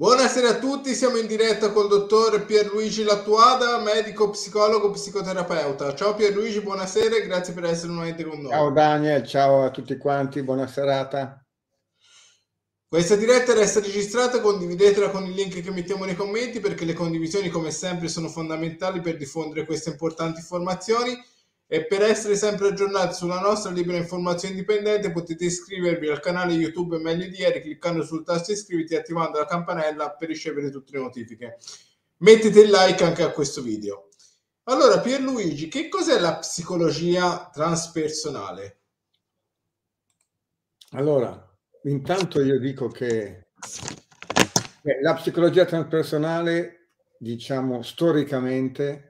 Buonasera a tutti, siamo in diretta col dottor Pierluigi Lattuada, medico psicologo psicoterapeuta. Ciao Pierluigi, buonasera e grazie per essere nuovamente con noi. Ciao Daniel, ciao a tutti quanti, buona serata. Questa diretta resta registrata, condividetela con il link che mettiamo nei commenti perché le condivisioni come sempre sono fondamentali per diffondere queste importanti informazioni. E per essere sempre aggiornati sulla nostra libera informazione indipendente potete iscrivervi al canale YouTube Meglio di ieri cliccando sul tasto iscriviti e attivando la campanella per ricevere tutte le notifiche. Mettete il like anche a questo video. Allora, Pierluigi, che cos'è la psicologia transpersonale? Allora, intanto io dico che eh, la psicologia transpersonale, diciamo storicamente,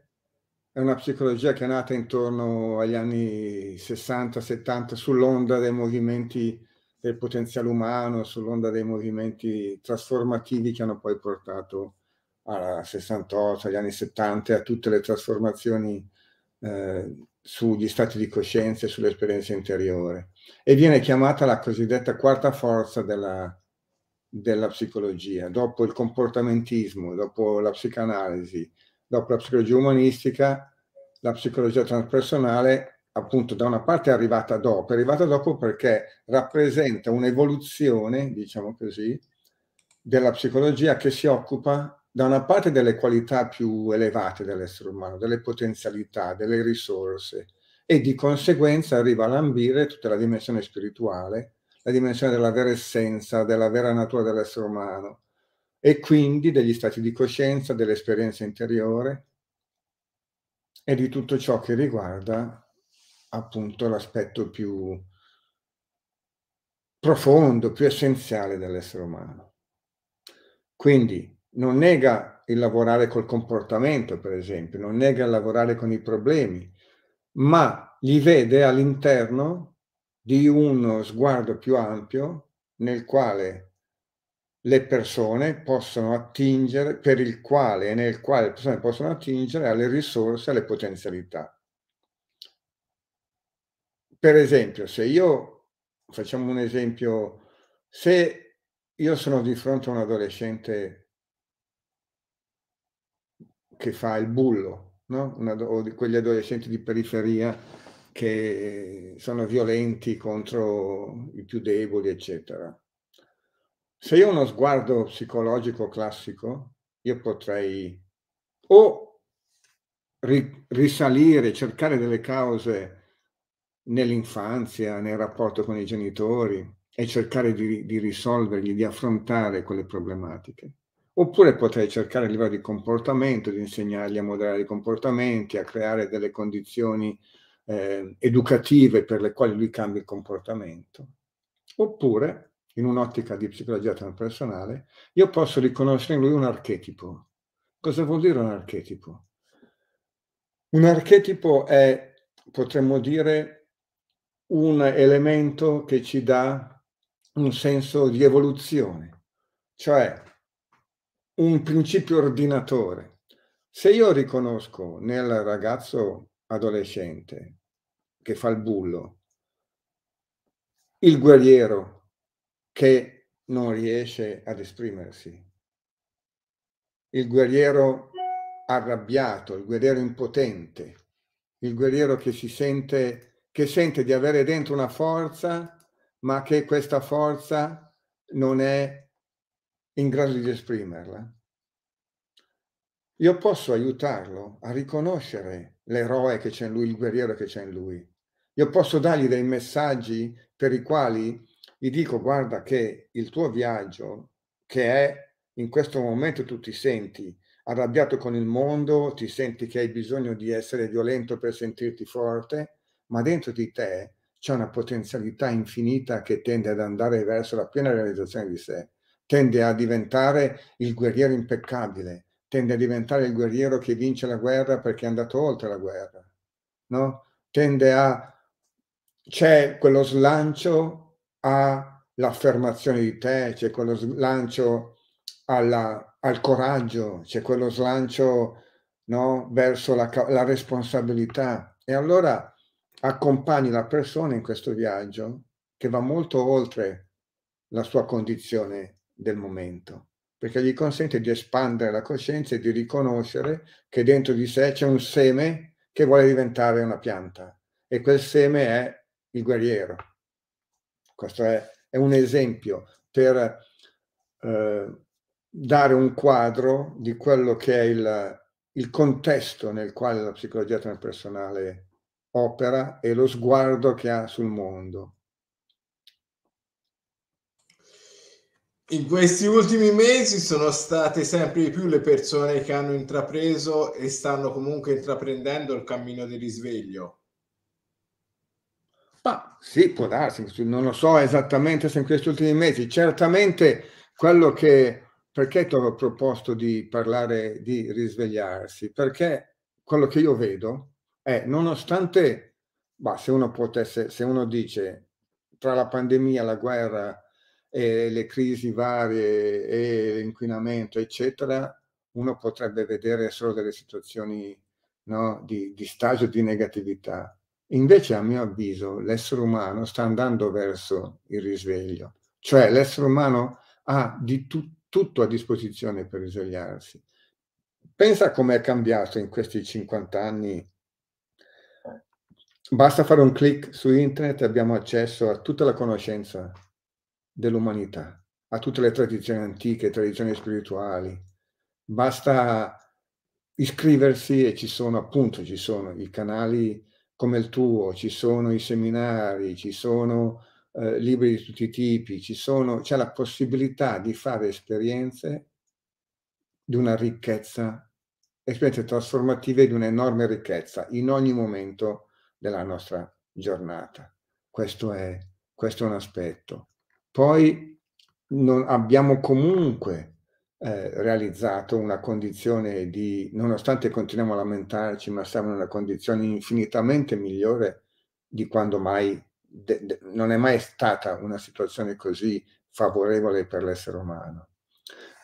è una psicologia che è nata intorno agli anni 60-70 sull'onda dei movimenti del potenziale umano, sull'onda dei movimenti trasformativi che hanno poi portato alla 68, agli anni 70 a tutte le trasformazioni eh, sugli stati di coscienza e sull'esperienza interiore. E viene chiamata la cosiddetta quarta forza della, della psicologia, dopo il comportamentismo, dopo la psicanalisi, dopo la psicologia umanistica, la psicologia transpersonale appunto da una parte è arrivata dopo, è arrivata dopo perché rappresenta un'evoluzione, diciamo così, della psicologia che si occupa da una parte delle qualità più elevate dell'essere umano, delle potenzialità, delle risorse e di conseguenza arriva a lambire tutta la dimensione spirituale, la dimensione della vera essenza, della vera natura dell'essere umano e quindi degli stati di coscienza, dell'esperienza interiore e di tutto ciò che riguarda appunto l'aspetto più profondo, più essenziale dell'essere umano. Quindi non nega il lavorare col comportamento, per esempio, non nega il lavorare con i problemi, ma li vede all'interno di uno sguardo più ampio nel quale le persone possono attingere, per il quale e nel quale le persone possono attingere alle risorse, alle potenzialità. Per esempio, se io, facciamo un esempio, se io sono di fronte a un adolescente che fa il bullo, no? Una, o di quegli adolescenti di periferia che sono violenti contro i più deboli, eccetera se io ho uno sguardo psicologico classico, io potrei o ri, risalire, cercare delle cause nell'infanzia, nel rapporto con i genitori e cercare di, di risolvergli, di affrontare quelle problematiche. Oppure potrei cercare a livello di comportamento, di insegnargli a moderare i comportamenti, a creare delle condizioni eh, educative per le quali lui cambia il comportamento. Oppure in un'ottica di psicologia transpersonale, io posso riconoscere in lui un archetipo. Cosa vuol dire un archetipo? Un archetipo è, potremmo dire, un elemento che ci dà un senso di evoluzione, cioè un principio ordinatore. Se io riconosco nel ragazzo adolescente che fa il bullo, il guerriero che non riesce ad esprimersi. Il guerriero arrabbiato, il guerriero impotente, il guerriero che si sente, che sente di avere dentro una forza, ma che questa forza non è in grado di esprimerla. Io posso aiutarlo a riconoscere l'eroe che c'è in lui, il guerriero che c'è in lui. Io posso dargli dei messaggi per i quali gli dico guarda che il tuo viaggio, che è in questo momento tu ti senti arrabbiato con il mondo, ti senti che hai bisogno di essere violento per sentirti forte, ma dentro di te c'è una potenzialità infinita che tende ad andare verso la piena realizzazione di sé, tende a diventare il guerriero impeccabile, tende a diventare il guerriero che vince la guerra perché è andato oltre la guerra, no? Tende a... c'è quello slancio all'affermazione di te, c'è quello slancio alla, al coraggio, c'è quello slancio no, verso la, la responsabilità. E allora accompagni la persona in questo viaggio che va molto oltre la sua condizione del momento, perché gli consente di espandere la coscienza e di riconoscere che dentro di sé c'è un seme che vuole diventare una pianta e quel seme è il guerriero. Questo è, è un esempio per eh, dare un quadro di quello che è il, il contesto nel quale la psicologia transpersonale opera e lo sguardo che ha sul mondo. In questi ultimi mesi sono state sempre di più le persone che hanno intrapreso e stanno comunque intraprendendo il cammino di risveglio. Ma sì, può darsi, non lo so esattamente se in questi ultimi mesi, certamente quello che, perché ti ho proposto di parlare di risvegliarsi? Perché quello che io vedo è, nonostante, bah, se uno potesse, se uno dice tra la pandemia, la guerra e le crisi varie e l'inquinamento, eccetera, uno potrebbe vedere solo delle situazioni no, di, di stagio di negatività Invece, a mio avviso, l'essere umano sta andando verso il risveglio, cioè l'essere umano ha di tu- tutto a disposizione per risvegliarsi. Pensa come è cambiato in questi 50 anni. Basta fare un clic su internet e abbiamo accesso a tutta la conoscenza dell'umanità, a tutte le tradizioni antiche, tradizioni spirituali. Basta iscriversi e ci sono appunto ci sono i canali come il tuo, ci sono i seminari, ci sono eh, libri di tutti i tipi, ci sono, c'è la possibilità di fare esperienze di una ricchezza, esperienze trasformative di un'enorme ricchezza in ogni momento della nostra giornata. Questo è, questo è un aspetto. Poi non, abbiamo comunque eh, realizzato una condizione di, nonostante continuiamo a lamentarci, ma siamo in una condizione infinitamente migliore di quando mai, de, de, non è mai stata una situazione così favorevole per l'essere umano.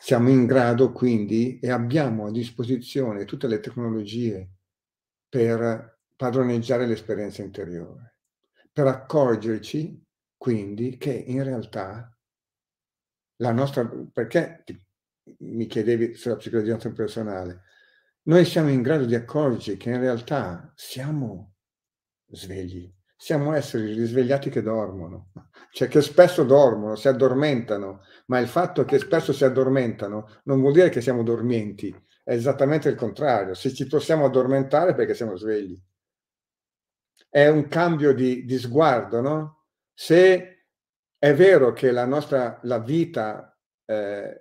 Siamo in grado quindi e abbiamo a disposizione tutte le tecnologie per padroneggiare l'esperienza interiore, per accorgerci quindi che in realtà la nostra, perché mi chiedevi sulla psicologia interpersonale, noi siamo in grado di accorgerci che in realtà siamo svegli, siamo esseri risvegliati che dormono, cioè che spesso dormono, si addormentano, ma il fatto che spesso si addormentano non vuol dire che siamo dormienti, è esattamente il contrario, se ci possiamo addormentare perché siamo svegli. È un cambio di, di sguardo, no? Se è vero che la nostra la vita eh,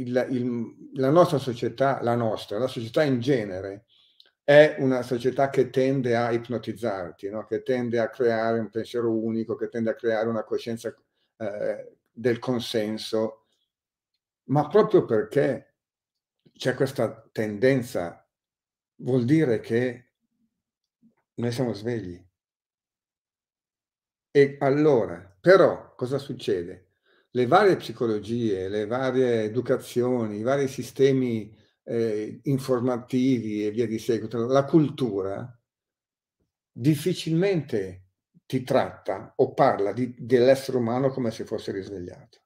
il, il, la nostra società, la nostra, la società in genere, è una società che tende a ipnotizzarti, no? che tende a creare un pensiero unico, che tende a creare una coscienza eh, del consenso, ma proprio perché c'è questa tendenza, vuol dire che noi siamo svegli. E allora, però, cosa succede? le varie psicologie, le varie educazioni, i vari sistemi eh, informativi e via di seguito, la cultura difficilmente ti tratta o parla di, dell'essere umano come se fosse risvegliato.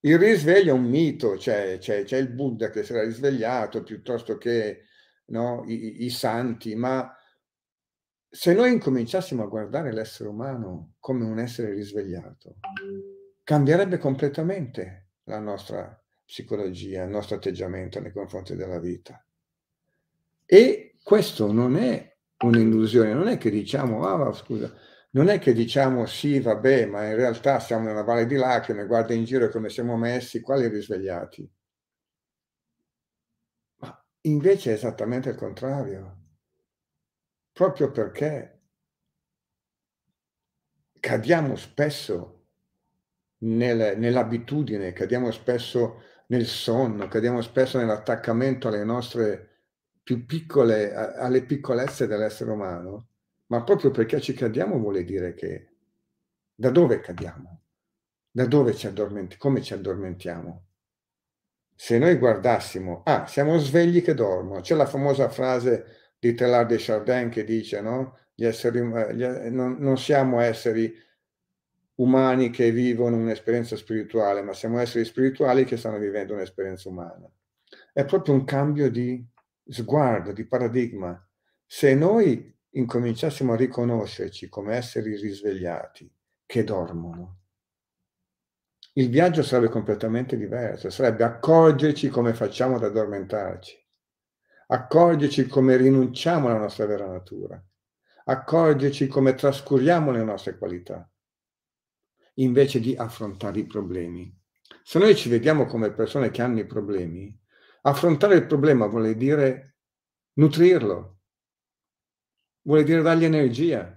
Il risveglio è un mito, c'è, cioè, cioè, cioè il Buddha che si era risvegliato piuttosto che no, i, i santi, ma se noi incominciassimo a guardare l'essere umano come un essere risvegliato, cambierebbe completamente la nostra psicologia, il nostro atteggiamento nei confronti della vita. E questo non è un'illusione, non è che diciamo, ah, scusa, non è che diciamo sì, vabbè, ma in realtà siamo nella valle di lacrime, guarda in giro come siamo messi, quali risvegliati. Ma invece è esattamente il contrario, proprio perché cadiamo spesso nel, nell'abitudine, cadiamo spesso nel sonno, cadiamo spesso nell'attaccamento alle nostre più piccole, alle piccolezze dell'essere umano, ma proprio perché ci cadiamo vuol dire che da dove cadiamo? Da dove ci addormentiamo? Come ci addormentiamo? Se noi guardassimo, ah, siamo svegli che dormono, c'è la famosa frase di Teilhard de Chardin che dice, no? Gli esseri, eh, gli, non, non siamo esseri umani che vivono un'esperienza spirituale, ma siamo esseri spirituali che stanno vivendo un'esperienza umana. È proprio un cambio di sguardo, di paradigma. Se noi incominciassimo a riconoscerci come esseri risvegliati che dormono, il viaggio sarebbe completamente diverso, sarebbe accorgerci come facciamo ad addormentarci, accorgerci come rinunciamo alla nostra vera natura, accorgerci come trascuriamo le nostre qualità invece di affrontare i problemi. Se noi ci vediamo come persone che hanno i problemi, affrontare il problema vuol dire nutrirlo, vuol dire dargli energia,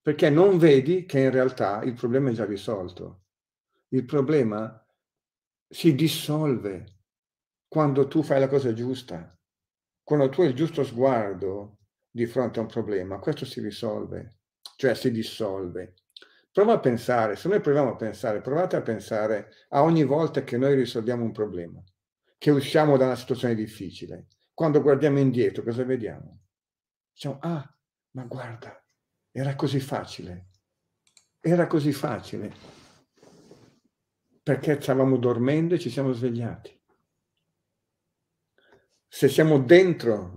perché non vedi che in realtà il problema è già risolto. Il problema si dissolve quando tu fai la cosa giusta, quando tu hai il giusto sguardo di fronte a un problema, questo si risolve, cioè si dissolve. Prova a pensare, se noi proviamo a pensare, provate a pensare a ogni volta che noi risolviamo un problema, che usciamo da una situazione difficile. Quando guardiamo indietro, cosa vediamo? Diciamo, ah, ma guarda, era così facile, era così facile, perché stavamo dormendo e ci siamo svegliati. Se siamo dentro,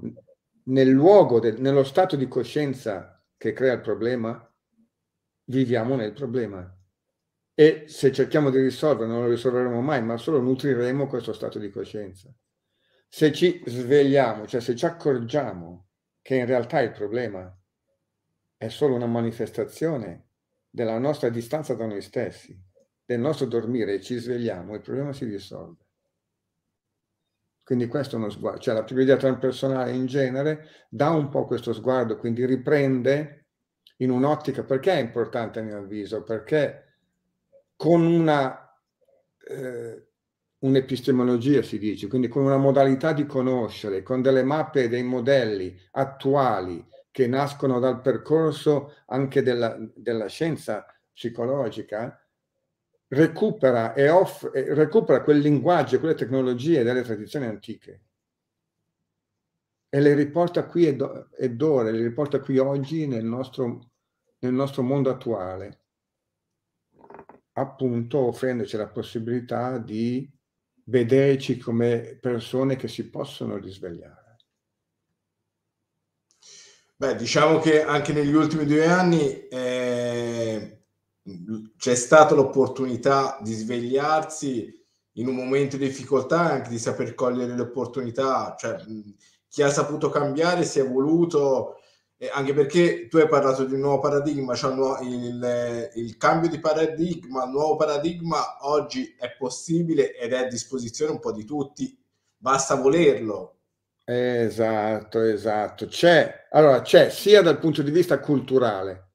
nel luogo, nello stato di coscienza che crea il problema, viviamo nel problema e se cerchiamo di risolvere, non lo risolveremo mai, ma solo nutriremo questo stato di coscienza. Se ci svegliamo, cioè se ci accorgiamo che in realtà il problema è solo una manifestazione della nostra distanza da noi stessi, del nostro dormire, e ci svegliamo, il problema si risolve. Quindi questo è uno sguardo, cioè la psicoterapia transpersonale in genere dà un po' questo sguardo, quindi riprende in un'ottica, perché è importante a mio avviso? Perché con una eh, un'epistemologia si dice, quindi con una modalità di conoscere, con delle mappe e dei modelli attuali che nascono dal percorso anche della, della scienza psicologica, recupera, e off, recupera quel linguaggio, quelle tecnologie delle tradizioni antiche e le riporta qui ed, ed ora, le riporta qui oggi nel nostro nel nostro mondo attuale, appunto offrendoci la possibilità di vederci come persone che si possono risvegliare. Beh, diciamo che anche negli ultimi due anni eh, c'è stata l'opportunità di svegliarsi in un momento di difficoltà anche di saper cogliere le opportunità, cioè chi ha saputo cambiare si è voluto anche perché tu hai parlato di un nuovo paradigma, cioè il, il, cambio di paradigma, il nuovo paradigma oggi è possibile ed è a disposizione un po' di tutti, basta volerlo. Esatto, esatto. C'è, allora, c'è sia dal punto di vista culturale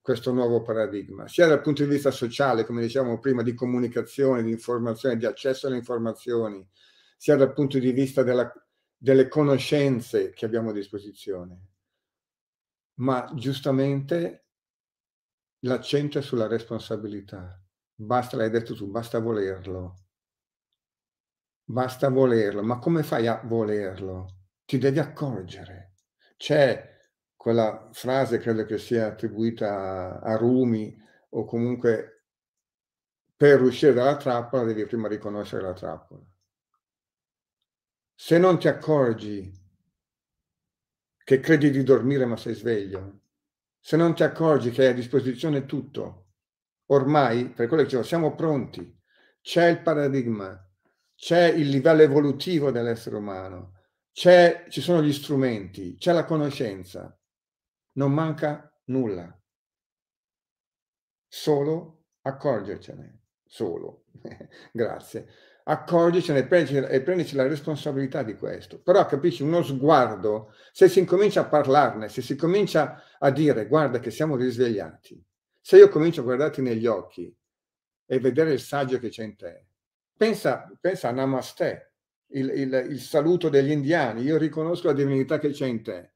questo nuovo paradigma, sia dal punto di vista sociale, come dicevamo prima, di comunicazione, di informazione, di accesso alle informazioni, sia dal punto di vista della, delle conoscenze che abbiamo a disposizione ma giustamente l'accento è sulla responsabilità. Basta, l'hai detto tu, basta volerlo. Basta volerlo, ma come fai a volerlo? Ti devi accorgere. C'è quella frase, credo che sia attribuita a Rumi, o comunque per uscire dalla trappola devi prima riconoscere la trappola. Se non ti accorgi che credi di dormire ma sei sveglio, se non ti accorgi che hai a disposizione tutto, ormai, per quello che dicevo, siamo pronti, c'è il paradigma, c'è il livello evolutivo dell'essere umano, ci sono gli strumenti, c'è la conoscenza, non manca nulla, solo accorgercene, solo. Grazie accorgicene e prenderci, la responsabilità di questo. Però capisci, uno sguardo, se si incomincia a parlarne, se si comincia a dire guarda che siamo risvegliati, se io comincio a guardarti negli occhi e vedere il saggio che c'è in te, pensa, pensa a Namaste, il, il, il saluto degli indiani, io riconosco la divinità che c'è in te.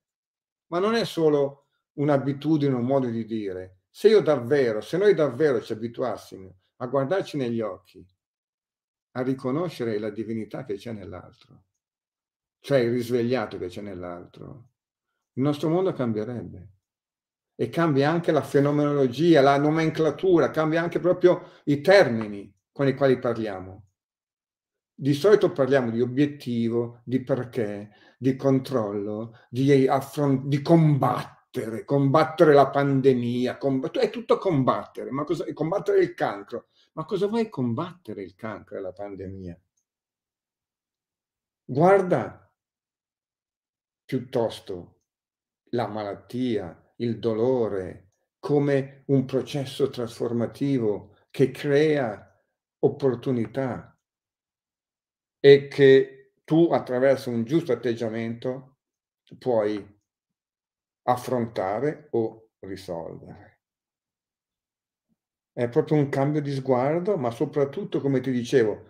Ma non è solo un'abitudine, un modo di dire. Se io davvero, se noi davvero ci abituassimo a guardarci negli occhi a riconoscere la divinità che c'è nell'altro, cioè il risvegliato che c'è nell'altro, il nostro mondo cambierebbe. E cambia anche la fenomenologia, la nomenclatura, cambia anche proprio i termini con i quali parliamo. Di solito parliamo di obiettivo, di perché, di controllo, di, affront- di combattere, combattere la pandemia, comb- è tutto combattere, ma cosa- combattere il cancro. Ma cosa vuoi combattere il cancro e la pandemia? Guarda piuttosto la malattia, il dolore, come un processo trasformativo che crea opportunità e che tu attraverso un giusto atteggiamento puoi affrontare o risolvere è proprio un cambio di sguardo, ma soprattutto, come ti dicevo,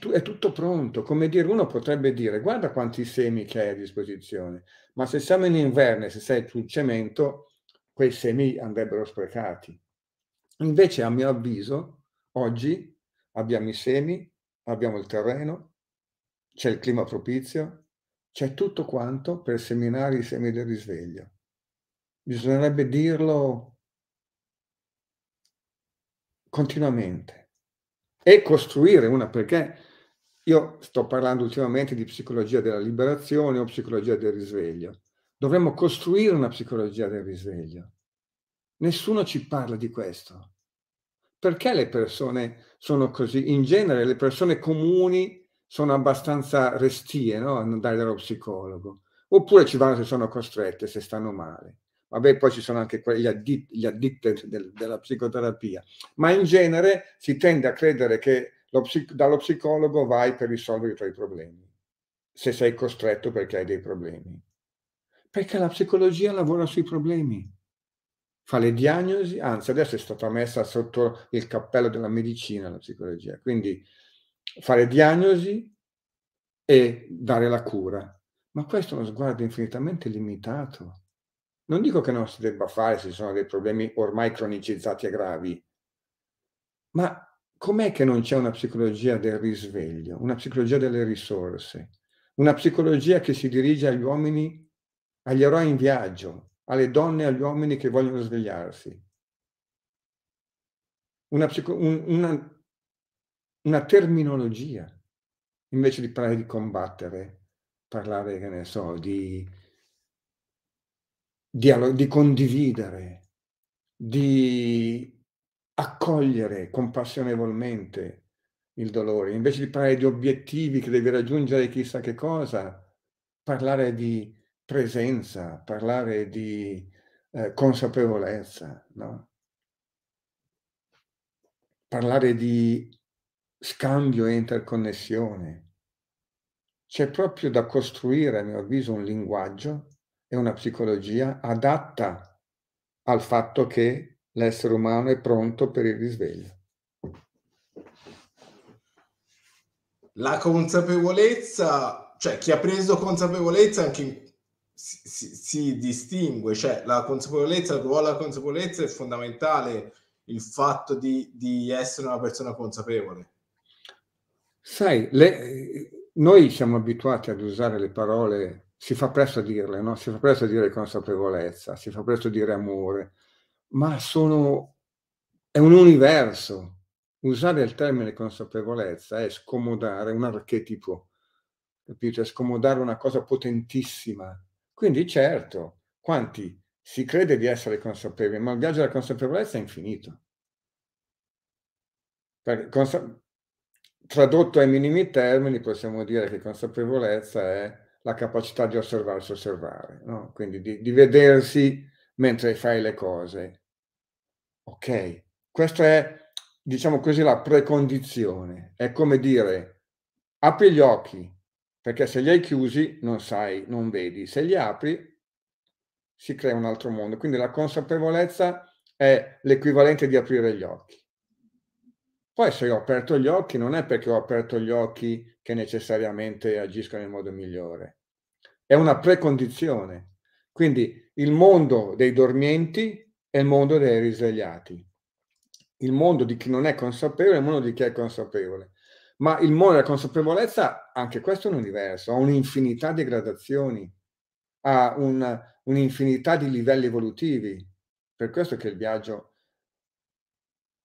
tu, è tutto pronto. Come dire, uno potrebbe dire, guarda quanti semi che hai a disposizione, ma se siamo in inverno e se sei sul cemento, quei semi andrebbero sprecati. Invece, a mio avviso, oggi abbiamo i semi, abbiamo il terreno, c'è il clima propizio, c'è tutto quanto per seminare i semi del risveglio. Bisognerebbe dirlo continuamente e costruire una perché io sto parlando ultimamente di psicologia della liberazione o psicologia del risveglio. Dovremmo costruire una psicologia del risveglio. Nessuno ci parla di questo. Perché le persone sono così? In genere le persone comuni sono abbastanza restie no? a andare dallo psicologo. Oppure ci vanno se sono costrette, se stanno male. Vabbè, poi ci sono anche gli, addict, gli addicted del, della psicoterapia, ma in genere si tende a credere che psic- dallo psicologo vai per risolvere i tuoi problemi, se sei costretto perché hai dei problemi. Perché la psicologia lavora sui problemi, fa le diagnosi, anzi adesso è stata messa sotto il cappello della medicina la psicologia, quindi fare diagnosi e dare la cura. Ma questo è uno sguardo infinitamente limitato non dico che non si debba fare se ci sono dei problemi ormai cronicizzati e gravi, ma com'è che non c'è una psicologia del risveglio, una psicologia delle risorse, una psicologia che si dirige agli uomini, agli eroi in viaggio, alle donne e agli uomini che vogliono svegliarsi? Una, psico- un, una, una terminologia, invece di parlare di combattere, parlare, che ne so, di di condividere, di accogliere compassionevolmente il dolore, invece di parlare di obiettivi che devi raggiungere chissà che cosa, parlare di presenza, parlare di eh, consapevolezza, no? parlare di scambio e interconnessione. C'è proprio da costruire, a mio avviso, un linguaggio è una psicologia adatta al fatto che l'essere umano è pronto per il risveglio. La consapevolezza, cioè chi ha preso consapevolezza anche in si, si, distingue, cioè la consapevolezza, il ruolo della consapevolezza è fondamentale, il fatto di, di essere una persona consapevole. Sai, le, noi siamo abituati ad usare le parole si fa presto a dirle, no? si fa presto a dire consapevolezza, si fa presto a dire amore, ma sono, è un universo. Usare il termine consapevolezza è scomodare un archetipo, capito? È scomodare una cosa potentissima. Quindi certo, quanti si crede di essere consapevoli, ma il viaggio della consapevolezza è infinito. Perché consa- tradotto ai minimi termini possiamo dire che consapevolezza è la capacità di osservarsi osservare, no? quindi di, di vedersi mentre fai le cose. Ok, questa è, diciamo così, la precondizione. È come dire, apri gli occhi, perché se li hai chiusi non sai, non vedi. Se li apri si crea un altro mondo. Quindi la consapevolezza è l'equivalente di aprire gli occhi. Poi se ho aperto gli occhi non è perché ho aperto gli occhi che necessariamente agiscono in modo migliore. È una precondizione. Quindi il mondo dei dormienti è il mondo dei risvegliati. Il mondo di chi non è consapevole è il mondo di chi è consapevole. Ma il mondo della consapevolezza, anche questo è un universo, ha un'infinità di gradazioni, ha un, un'infinità di livelli evolutivi. Per questo che il viaggio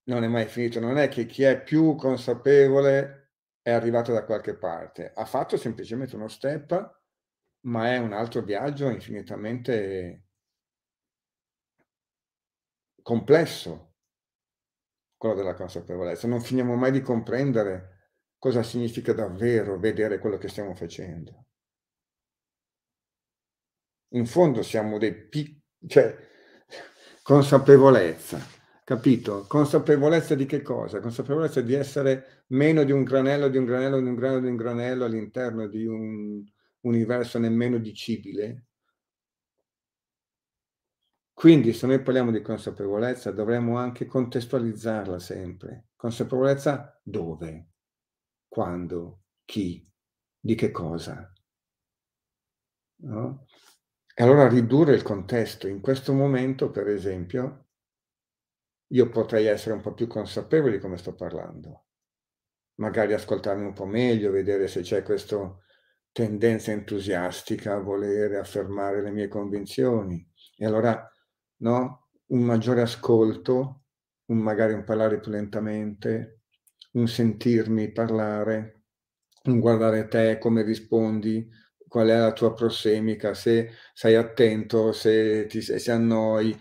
non è mai finito, non è che chi è più consapevole è arrivata da qualche parte, ha fatto semplicemente uno step, ma è un altro viaggio infinitamente complesso, quello della consapevolezza. Non finiamo mai di comprendere cosa significa davvero vedere quello che stiamo facendo. In fondo siamo dei piccoli, cioè consapevolezza Capito? Consapevolezza di che cosa? Consapevolezza di essere meno di un granello, di un granello, di un granello, di un granello all'interno di un universo nemmeno dicibile. Quindi se noi parliamo di consapevolezza dovremmo anche contestualizzarla sempre. Consapevolezza dove? Quando? Chi? Di che cosa? No? E allora ridurre il contesto. In questo momento, per esempio, io potrei essere un po' più consapevole di come sto parlando, magari ascoltarmi un po' meglio, vedere se c'è questa tendenza entusiastica a volere affermare le mie convinzioni. E allora, no? Un maggiore ascolto, un magari un parlare più lentamente, un sentirmi parlare, un guardare te, come rispondi, qual è la tua prossemica, se sei attento, se ti se annoi,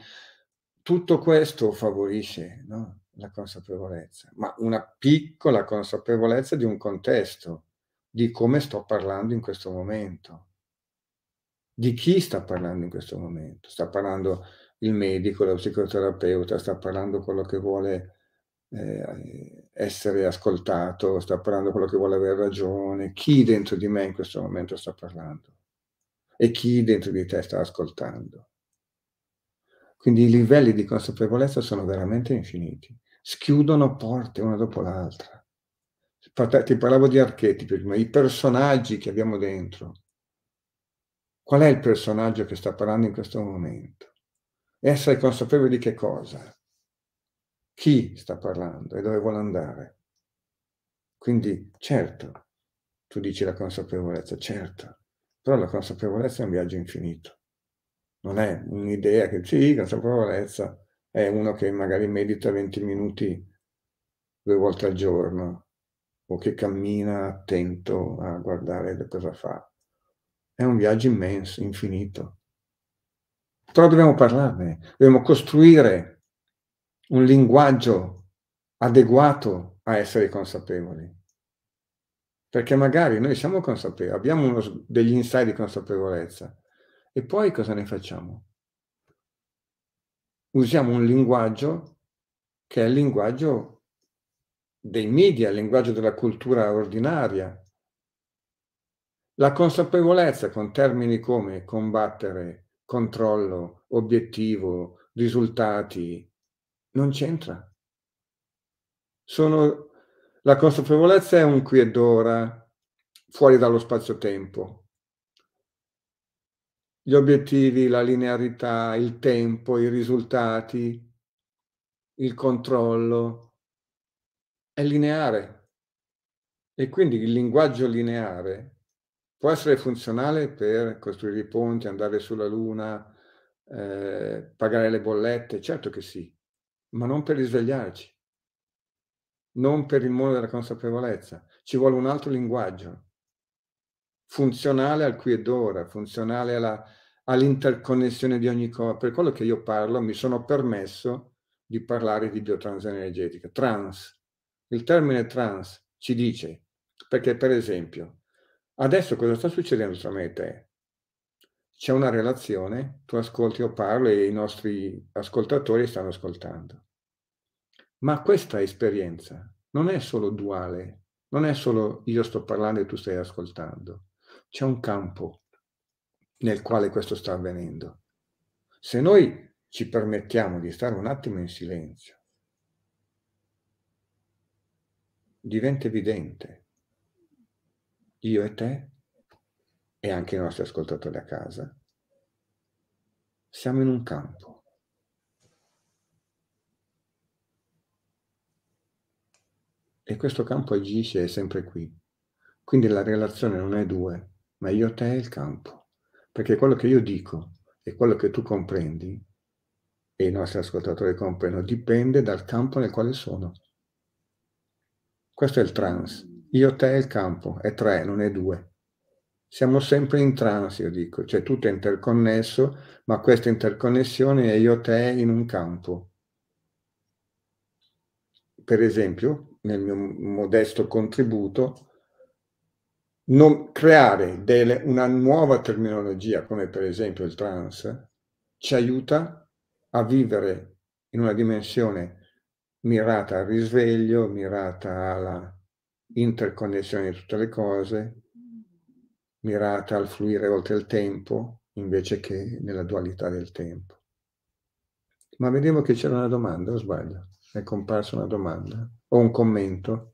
tutto questo favorisce no? la consapevolezza, ma una piccola consapevolezza di un contesto, di come sto parlando in questo momento, di chi sta parlando in questo momento. Sta parlando il medico, lo psicoterapeuta, sta parlando quello che vuole eh, essere ascoltato, sta parlando quello che vuole avere ragione, chi dentro di me in questo momento sta parlando e chi dentro di te sta ascoltando. Quindi i livelli di consapevolezza sono veramente infiniti. Schiudono porte una dopo l'altra. Ti parlavo di archetipi prima, i personaggi che abbiamo dentro. Qual è il personaggio che sta parlando in questo momento? Essere consapevoli di che cosa? Chi sta parlando e dove vuole andare? Quindi, certo, tu dici la consapevolezza, certo, però la consapevolezza è un viaggio infinito non è un'idea che sì, consapevolezza è uno che magari medita 20 minuti due volte al giorno o che cammina attento a guardare cosa fa. È un viaggio immenso, infinito. Però dobbiamo parlarne, dobbiamo costruire un linguaggio adeguato a essere consapevoli. Perché magari noi siamo consapevoli, abbiamo uno, degli insight di consapevolezza, e poi cosa ne facciamo? Usiamo un linguaggio che è il linguaggio dei media, il linguaggio della cultura ordinaria. La consapevolezza con termini come combattere, controllo, obiettivo, risultati, non c'entra. Sono, la consapevolezza è un qui ed ora, fuori dallo spazio-tempo gli obiettivi, la linearità, il tempo, i risultati, il controllo. È lineare. E quindi il linguaggio lineare può essere funzionale per costruire i ponti, andare sulla Luna, eh, pagare le bollette, certo che sì, ma non per risvegliarci, non per il mondo della consapevolezza. Ci vuole un altro linguaggio funzionale al qui ed ora, funzionale alla, all'interconnessione di ogni cosa. Per quello che io parlo, mi sono permesso di parlare di biotransizione energetica. Trans. Il termine trans ci dice, perché per esempio, adesso cosa sta succedendo tra me e te? C'è una relazione, tu ascolti o parlo e i nostri ascoltatori stanno ascoltando. Ma questa esperienza non è solo duale, non è solo io sto parlando e tu stai ascoltando c'è un campo nel quale questo sta avvenendo. Se noi ci permettiamo di stare un attimo in silenzio, diventa evidente, io e te, e anche i nostri ascoltatori a casa, siamo in un campo. E questo campo agisce sempre qui. Quindi la relazione non è due, ma io te il campo, perché quello che io dico e quello che tu comprendi, e i nostri ascoltatori comprendono, dipende dal campo nel quale sono. Questo è il trans. Io, te e il campo, è tre, non è due. Siamo sempre in trans, io dico, cioè tutto è interconnesso, ma questa interconnessione è io, te in un campo. Per esempio, nel mio modesto contributo, non creare delle, una nuova terminologia, come per esempio il trans, ci aiuta a vivere in una dimensione mirata al risveglio, mirata alla interconnessione di tutte le cose, mirata al fluire oltre il tempo, invece che nella dualità del tempo. Ma vedevo che c'era una domanda, o sbaglio? È comparsa una domanda o un commento?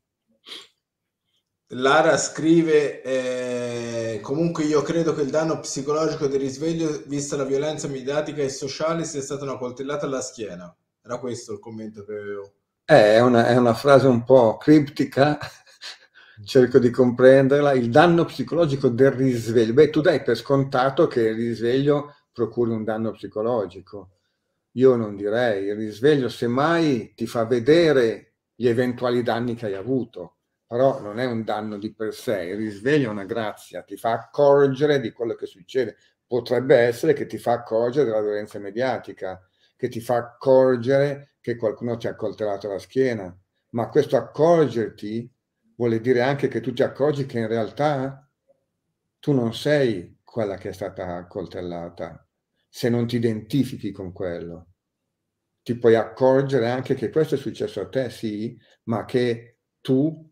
Lara scrive, eh, comunque io credo che il danno psicologico del risveglio, vista la violenza mediatica e sociale, sia stata una coltellata alla schiena. Era questo il commento che avevo. Eh, è, una, è una frase un po' criptica, mm. cerco di comprenderla. Il danno psicologico del risveglio. Beh, tu dai per scontato che il risveglio procuri un danno psicologico. Io non direi, il risveglio semmai ti fa vedere gli eventuali danni che hai avuto però non è un danno di per sé, il risveglio è una grazia, ti fa accorgere di quello che succede, potrebbe essere che ti fa accorgere della violenza mediatica, che ti fa accorgere che qualcuno ti ha coltellato la schiena, ma questo accorgerti vuole dire anche che tu ti accorgi che in realtà tu non sei quella che è stata coltellata, se non ti identifichi con quello. Ti puoi accorgere anche che questo è successo a te, sì, ma che tu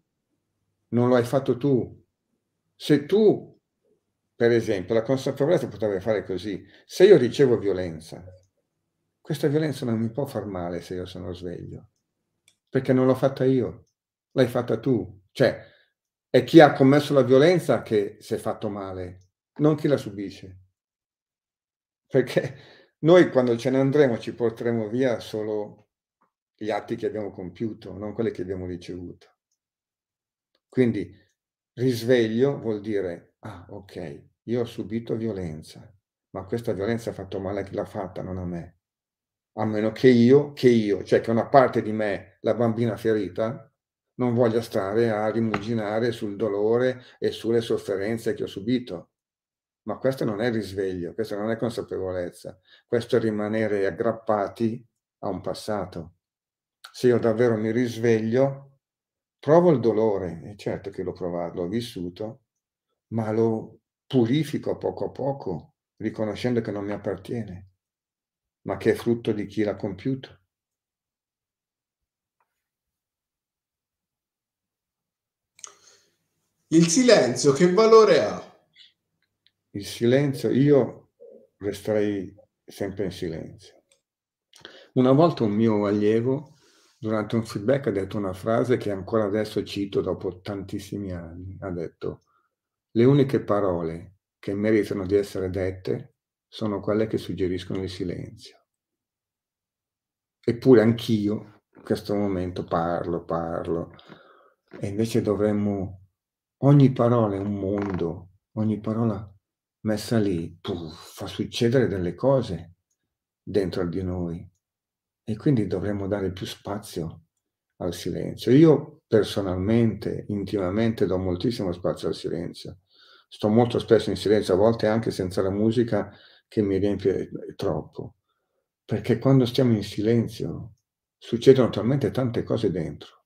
non lo hai fatto tu. Se tu, per esempio, la consapevolezza potrebbe fare così, se io ricevo violenza, questa violenza non mi può far male se io sono sveglio, perché non l'ho fatta io, l'hai fatta tu. Cioè, è chi ha commesso la violenza che si è fatto male, non chi la subisce. Perché noi quando ce ne andremo ci porteremo via solo gli atti che abbiamo compiuto, non quelli che abbiamo ricevuto. Quindi risveglio vuol dire, ah ok, io ho subito violenza, ma questa violenza ha fatto male a chi l'ha fatta, non a me. A meno che io, che io, cioè che una parte di me, la bambina ferita, non voglia stare a rimuginare sul dolore e sulle sofferenze che ho subito. Ma questo non è risveglio, questo non è consapevolezza, questo è rimanere aggrappati a un passato. Se io davvero mi risveglio, provo il dolore, è certo che l'ho provato, l'ho vissuto, ma lo purifico poco a poco, riconoscendo che non mi appartiene, ma che è frutto di chi l'ha compiuto. Il silenzio che valore ha? Il silenzio, io resterei sempre in silenzio. Una volta un mio allievo durante un feedback ha detto una frase che ancora adesso cito dopo tantissimi anni. Ha detto, le uniche parole che meritano di essere dette sono quelle che suggeriscono il silenzio. Eppure anch'io in questo momento parlo, parlo, e invece dovremmo, ogni parola è un mondo, ogni parola messa lì puff, fa succedere delle cose dentro di noi e quindi dovremmo dare più spazio al silenzio. Io personalmente, intimamente, do moltissimo spazio al silenzio. Sto molto spesso in silenzio, a volte anche senza la musica che mi riempie troppo, perché quando stiamo in silenzio succedono talmente tante cose dentro.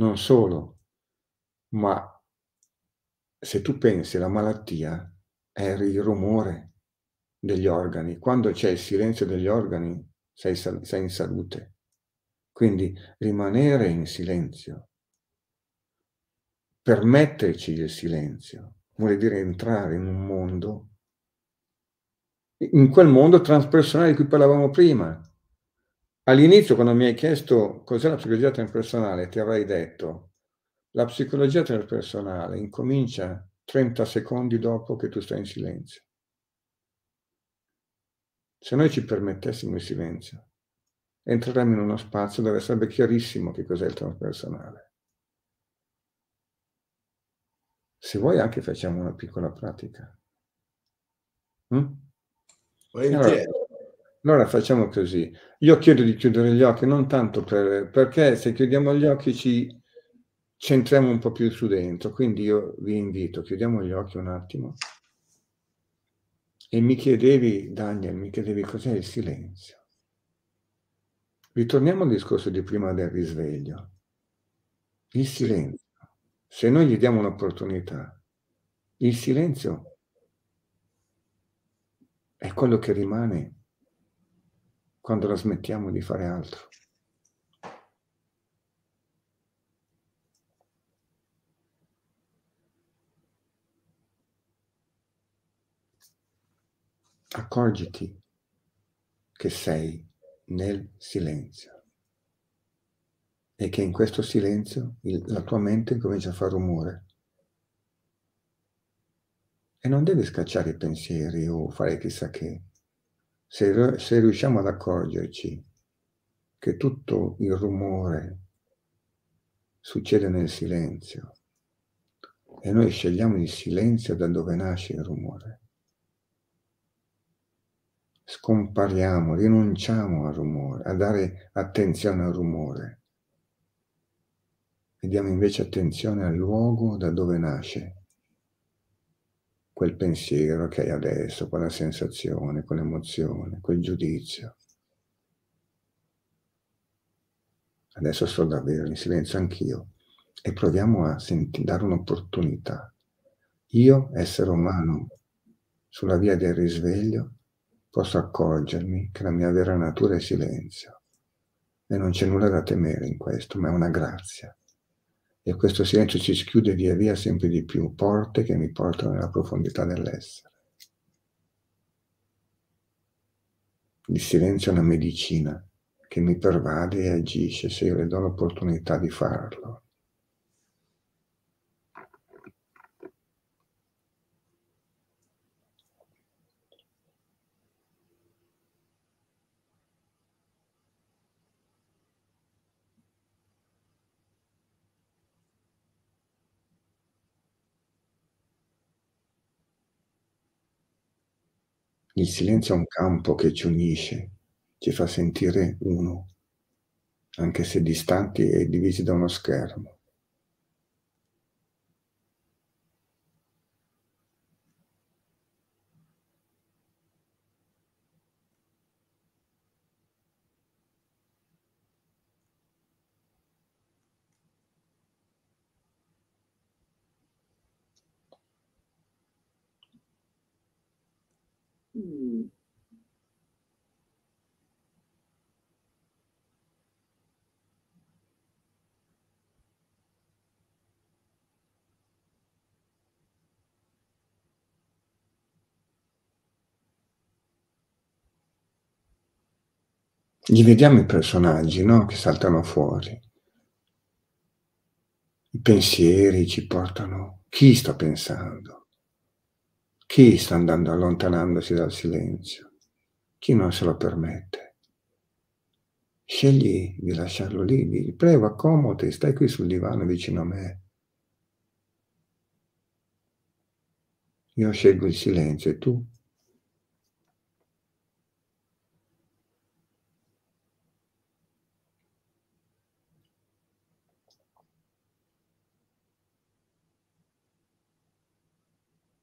Non solo, ma se tu pensi la malattia è il rumore degli organi. Quando c'è il silenzio degli organi, sei, sei in salute. Quindi rimanere in silenzio, permetterci il silenzio, vuol dire entrare in un mondo, in quel mondo transpersonale di cui parlavamo prima. All'inizio, quando mi hai chiesto cos'è la psicologia transpersonale, ti avrei detto, la psicologia transpersonale incomincia 30 secondi dopo che tu stai in silenzio. Se noi ci permettessimo il silenzio, entreremmo in uno spazio dove sarebbe chiarissimo che cos'è il transpersonale. Se vuoi anche facciamo una piccola pratica. Mm? Allora, allora, facciamo così. Io chiedo di chiudere gli occhi, non tanto per, perché se chiudiamo gli occhi ci centriamo un po' più su dentro, quindi io vi invito, chiudiamo gli occhi un attimo. E mi chiedevi, Daniel, mi chiedevi cos'è il silenzio. Ritorniamo al discorso di prima del risveglio. Il silenzio, se noi gli diamo un'opportunità, il silenzio è quello che rimane quando la smettiamo di fare altro. accorgiti che sei nel silenzio e che in questo silenzio il, la tua mente comincia a fare rumore. E non devi scacciare i pensieri o fare chissà che. Se, se riusciamo ad accorgerci che tutto il rumore succede nel silenzio e noi scegliamo il silenzio da dove nasce il rumore, scompariamo, rinunciamo al rumore, a dare attenzione al rumore e diamo invece attenzione al luogo da dove nasce quel pensiero che hai adesso, quella sensazione, quell'emozione, quel giudizio. Adesso sto davvero in silenzio anch'io e proviamo a senti- dare un'opportunità. Io, essere umano, sulla via del risveglio, posso accorgermi che la mia vera natura è silenzio. E non c'è nulla da temere in questo, ma è una grazia. E questo silenzio ci schiude via via sempre di più porte che mi portano nella profondità dell'essere. Il silenzio è una medicina che mi pervade e agisce se io le do l'opportunità di farlo. Il silenzio è un campo che ci unisce, ci fa sentire uno, anche se distanti e divisi da uno schermo. gli vediamo i personaggi no? che saltano fuori. I pensieri ci portano. Chi sta pensando? Chi sta andando allontanandosi dal silenzio? Chi non se lo permette? Scegli di lasciarlo lì, di prego, accomodi, stai qui sul divano vicino a me. Io scelgo il silenzio e tu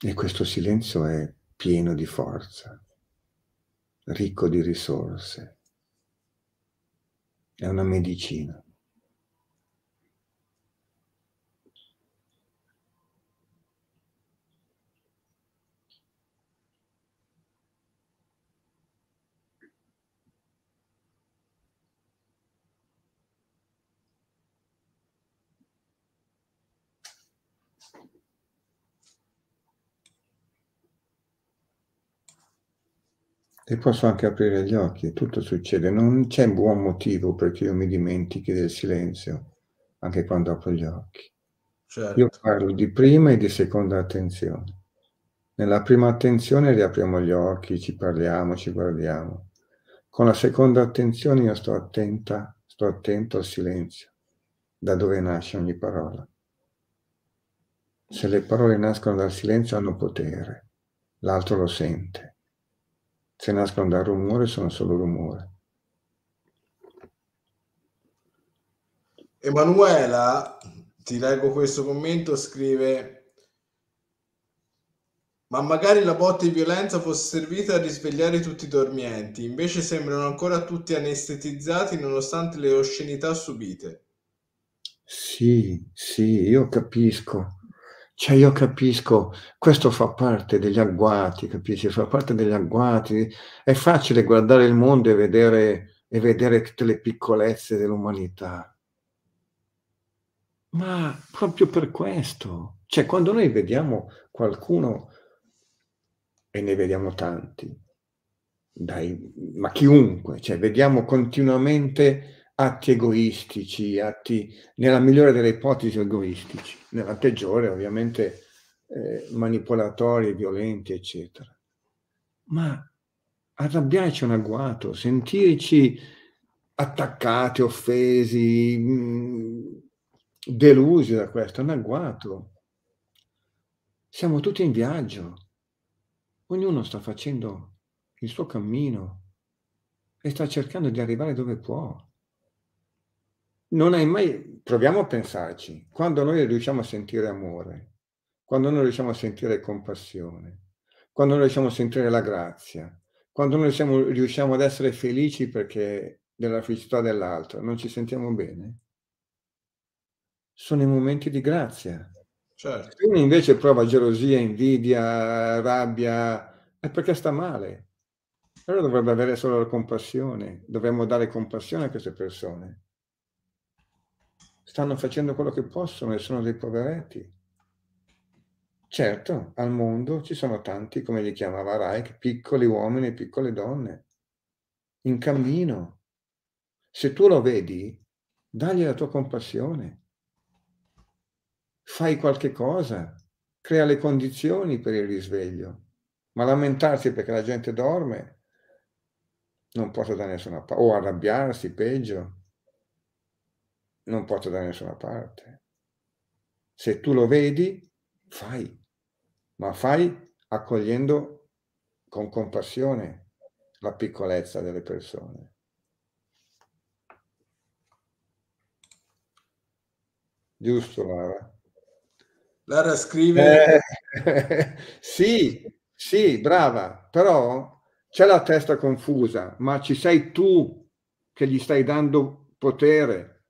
E questo silenzio è pieno di forza, ricco di risorse. È una medicina. e posso anche aprire gli occhi, e tutto succede, non c'è buon motivo perché io mi dimentichi del silenzio, anche quando apro gli occhi. Certo. Io parlo di prima e di seconda attenzione. Nella prima attenzione riapriamo gli occhi, ci parliamo, ci guardiamo. Con la seconda attenzione io sto attenta, sto attento al silenzio, da dove nasce ogni parola. Se le parole nascono dal silenzio hanno potere, l'altro lo sente se nascono dal rumore sono solo rumore. Emanuela, ti leggo questo commento, scrive, ma magari la botta di violenza fosse servita a risvegliare tutti i dormienti, invece sembrano ancora tutti anestetizzati nonostante le oscenità subite. Sì, sì, io capisco cioè io capisco, questo fa parte degli agguati, capisci? Fa parte degli agguati. È facile guardare il mondo e vedere, e vedere tutte le piccolezze dell'umanità. Ma proprio per questo. Cioè quando noi vediamo qualcuno, e ne vediamo tanti, dai, ma chiunque, cioè vediamo continuamente atti egoistici, atti nella migliore delle ipotesi egoistici, nella peggiore ovviamente eh, manipolatori, violenti, eccetera. Ma arrabbiarci è un agguato, sentirci attaccati, offesi, mh, mm, delusi da questo è un agguato. Siamo tutti in viaggio, ognuno sta facendo il suo cammino e sta cercando di arrivare dove può non hai mai, proviamo a pensarci, quando noi riusciamo a sentire amore, quando noi riusciamo a sentire compassione, quando noi riusciamo a sentire la grazia, quando noi siamo, riusciamo ad essere felici perché della felicità dell'altro, non ci sentiamo bene? Sono i momenti di grazia. Certo. Se uno invece prova gelosia, invidia, rabbia, è perché sta male. Allora dovrebbe avere solo la compassione, dovremmo dare compassione a queste persone stanno facendo quello che possono e sono dei poveretti. Certo, al mondo ci sono tanti, come li chiamava Reich, piccoli uomini e piccole donne, in cammino. Se tu lo vedi, dagli la tua compassione. Fai qualche cosa, crea le condizioni per il risveglio. Ma lamentarsi perché la gente dorme non porta da nessuna parte, o arrabbiarsi, peggio, non porta da nessuna parte. Se tu lo vedi, fai, ma fai accogliendo con compassione la piccolezza delle persone. Giusto, Lara? Lara scrive... Eh, sì, sì, brava, però c'è la testa confusa, ma ci sei tu che gli stai dando potere,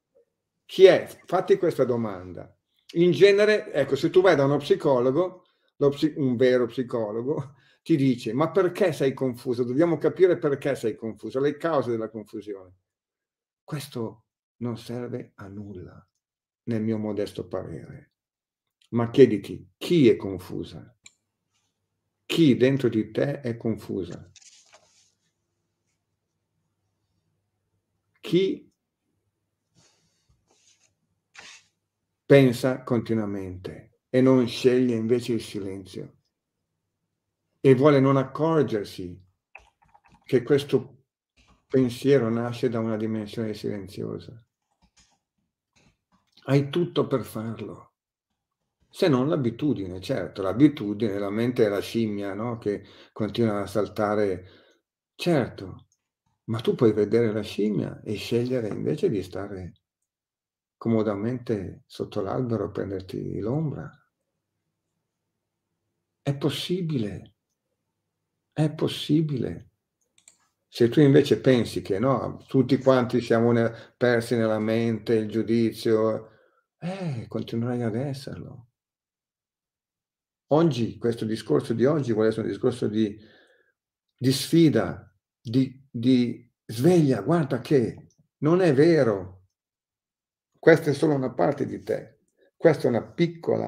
chi è? Fatti questa domanda. In genere, ecco, se tu vai da uno psicologo, psi- un vero psicologo, ti dice, ma perché sei confuso? Dobbiamo capire perché sei confuso, le cause della confusione. Questo non serve a nulla, nel mio modesto parere. Ma chiediti, chi è confusa? Chi dentro di te è confusa? Chi pensa continuamente e non sceglie invece il silenzio e vuole non accorgersi che questo pensiero nasce da una dimensione silenziosa. Hai tutto per farlo, se non l'abitudine, certo, l'abitudine, la mente è la scimmia no? che continua a saltare, certo, ma tu puoi vedere la scimmia e scegliere invece di stare comodamente sotto l'albero a prenderti l'ombra. È possibile, è possibile. Se tu invece pensi che no, tutti quanti siamo ne- persi nella mente, il giudizio, eh, continuerai ad esserlo. Oggi, questo discorso di oggi vuole essere un discorso di, di sfida, di, di sveglia, guarda che non è vero questa è solo una parte di te, questa è una piccola,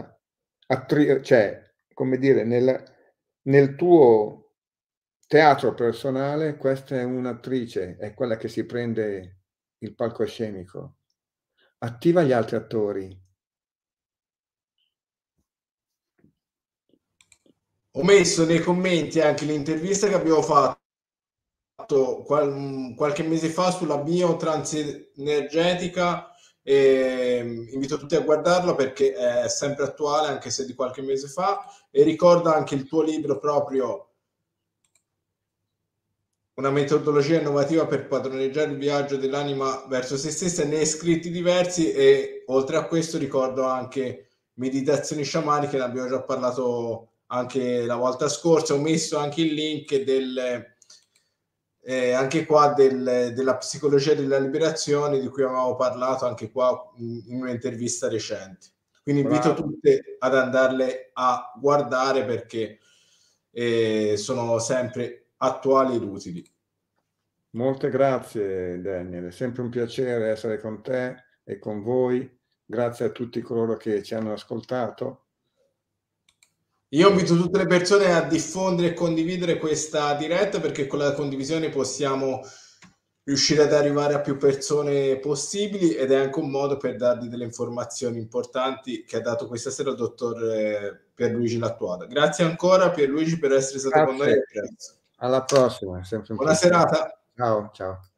attri- cioè, come dire, nel, nel tuo teatro personale questa è un'attrice, è quella che si prende il palcoscenico. Attiva gli altri attori. Ho messo nei commenti anche l'intervista che abbiamo fatto qual- qualche mese fa sulla bio transenergetica. E mm, invito tutti a guardarlo perché è sempre attuale, anche se di qualche mese fa, e ricorda anche il tuo libro proprio una metodologia innovativa per padroneggiare il viaggio dell'anima verso se stessa ne nei scritti diversi e oltre a questo ricordo anche meditazioni sciamaniche, ne abbiamo già parlato anche la volta scorsa, ho messo anche il link del eh, anche qua del, della psicologia della liberazione di cui avevamo parlato anche qua in un'intervista recente. Quindi invito Bravo. tutte ad andarle a guardare perché eh, sono sempre attuali ed utili. Molte grazie Daniel, è sempre un piacere essere con te e con voi. Grazie a tutti coloro che ci hanno ascoltato io invito tutte le persone a diffondere e condividere questa diretta perché con la condivisione possiamo riuscire ad arrivare a più persone possibili ed è anche un modo per darvi delle informazioni importanti che ha dato questa sera il dottor eh, Pierluigi Lattuada. Grazie ancora Pierluigi per essere stato Grazie. con noi. Alla prossima. sempre un Buona serata. Ciao, ciao.